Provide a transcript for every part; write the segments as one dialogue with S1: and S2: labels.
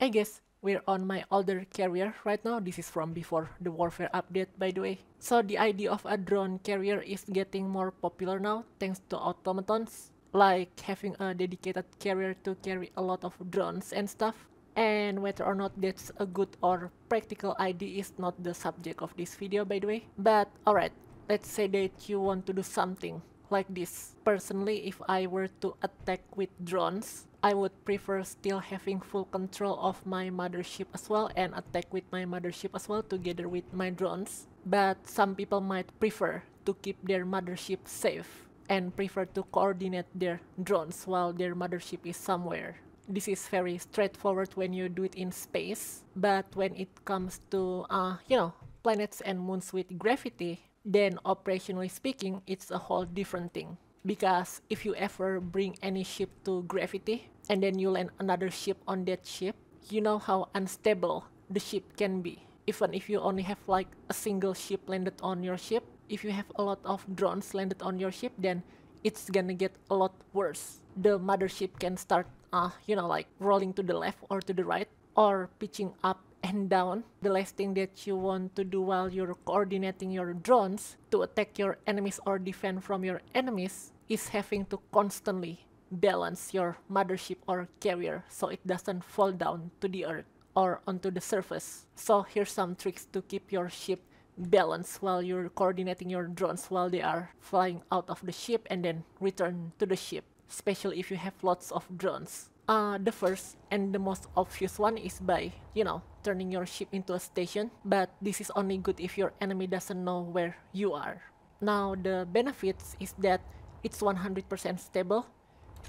S1: I guess we're on my older carrier right now. This is from before the warfare update by the way. So the idea of a drone carrier is getting more popular now thanks to automatons like having a dedicated carrier to carry a lot of drones and stuff. And whether or not that's a good or practical idea is not the subject of this video by the way. But alright, let's say that you want to do something like this. Personally, if I were to attack with drones, I would prefer still having full control of my mothership as well and attack with my mothership as well together with my drones. But some people might prefer to keep their mothership safe and prefer to coordinate their drones while their mothership is somewhere. This is very straightforward when you do it in space, but when it comes to, uh, you know, planets and moons with gravity, then operationally speaking, it's a whole different thing because if you ever bring any ship to gravity and then you land another ship on that ship, you know how unstable the ship can be. Even if you only have like a single ship landed on your ship, if you have a lot of drones landed on your ship, then it's gonna get a lot worse. The mothership can start, uh, you know, like rolling to the left or to the right or pitching up and down. The last thing that you want to do while you're coordinating your drones to attack your enemies or defend from your enemies is having to constantly balance your mothership or carrier so it doesn't fall down to the earth or onto the surface. So here's some tricks to keep your ship balanced while you're coordinating your drones while they are flying out of the ship and then return to the ship, especially if you have lots of drones. Uh, the first and the most obvious one is by, you know, turning your ship into a station, but this is only good if your enemy doesn't know where you are. Now the benefits is that it's 100% stable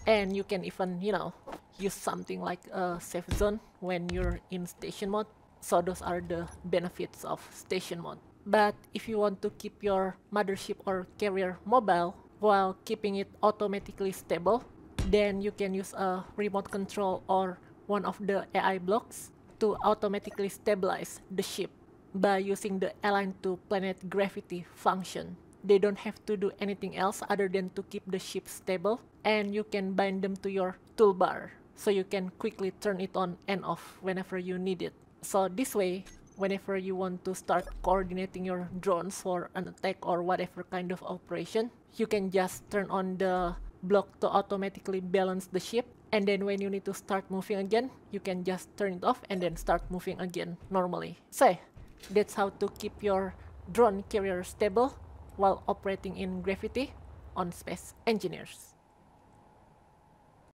S1: and you can even you know use something like a safe zone when you're in station mode so those are the benefits of station mode but if you want to keep your mothership or carrier mobile while keeping it automatically stable then you can use a remote control or one of the AI blocks to automatically stabilize the ship by using the align to planet gravity function they don't have to do anything else other than to keep the ship stable and you can bind them to your toolbar so you can quickly turn it on and off whenever you need it. So this way, whenever you want to start coordinating your drones for an attack or whatever kind of operation, you can just turn on the block to automatically balance the ship and then when you need to start moving again, you can just turn it off and then start moving again normally. So that's how to keep your drone carrier stable while operating in gravity on space engineers.